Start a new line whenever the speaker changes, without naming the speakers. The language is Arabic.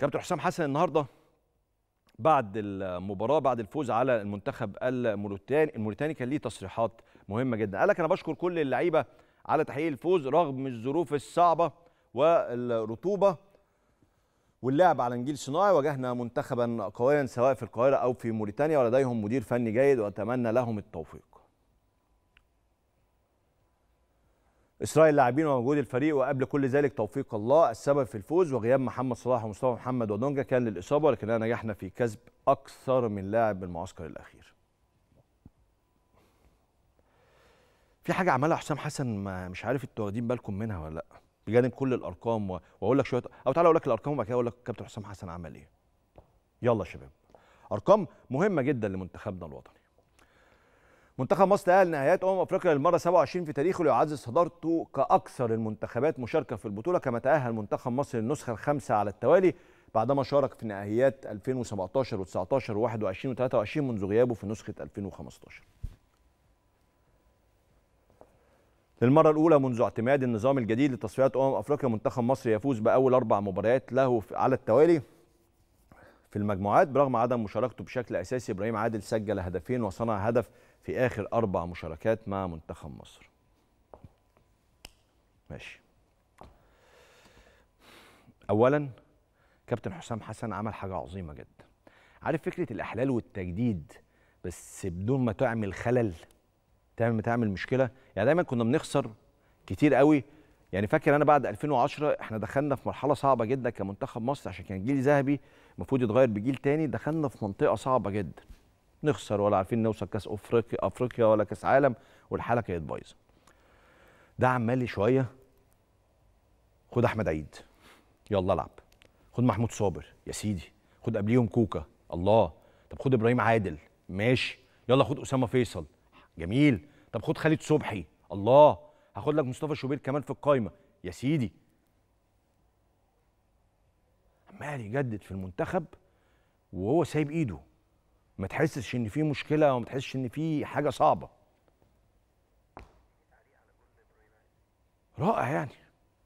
كابتن حسام حسن النهارده بعد المباراه بعد الفوز على المنتخب الموريتاني الموريتاني كان ليه تصريحات مهمه جدا قال لك انا بشكر كل اللعيبه على تحقيق الفوز رغم الظروف الصعبه والرطوبه واللعب على نجيل صناعي واجهنا منتخبا قويا سواء في القاهره او في موريتانيا ولديهم مدير فني جيد واتمنى لهم التوفيق إسرائيل اللاعبين ومجهود الفريق وقبل كل ذلك توفيق الله السبب في الفوز وغياب محمد صلاح ومصطفى محمد ودونجا كان للإصابة ولكننا نجحنا في كسب أكثر من لاعب بالمعسكر الأخير. في حاجة عملها حسام حسن ما مش عارف انتوا واخدين بالكم منها ولا لأ بجانب كل الأرقام وأقول لك شوية أو تعالى أقول لك الأرقام وبعد كده أقول لك كابتن حسام حسن عمل إيه. يلا يا شباب. أرقام مهمة جدا لمنتخبنا الوطني. منتخب مصر أهل نهائيات أمم أفريقيا للمرة 27 في تاريخه ليعزز صدارته كأكثر المنتخبات مشاركة في البطولة كما تأهل منتخب مصر للنسخة الخامسة على التوالي بعدما شارك في نهائيات 2017 و19 و21 و23 منذ غيابه في نسخة 2015 للمرة الأولى منذ اعتماد النظام الجديد لتصفيات أمم أفريقيا منتخب مصر يفوز بأول أربع مباريات له على التوالي في المجموعات برغم عدم مشاركته بشكل أساسي إبراهيم عادل سجل هدفين وصنع هدف في آخر أربع مشاركات مع منتخب مصر ماشي أولا كابتن حسام حسن عمل حاجة عظيمة جدا عارف فكرة الإحلال والتجديد بس بدون ما تعمل خلل تعمل ما تعمل مشكلة يعني دايما كنا بنخسر كتير قوي يعني فاكر انا بعد 2010 احنا دخلنا في مرحله صعبه جدا كمنتخب مصر عشان كان جيل ذهبي المفروض يتغير بجيل تاني دخلنا في منطقه صعبه جدا نخسر ولا عارفين نوصل كاس افريقيا افريقيا ولا كاس عالم والحاله كانت بايظه ده عمال شويه خد احمد عيد يلا العب خد محمود صابر يا سيدي خد قبليهم كوكا الله طب خد ابراهيم عادل ماشي يلا خد اسامه فيصل جميل طب خد خالد صبحي الله هاخد لك مصطفى شوبير كمان في القايمه يا سيدي عمال يجدد في المنتخب وهو سايب ايده ما تحسش ان في مشكله وما تحسش ان في حاجه صعبه رائع يعني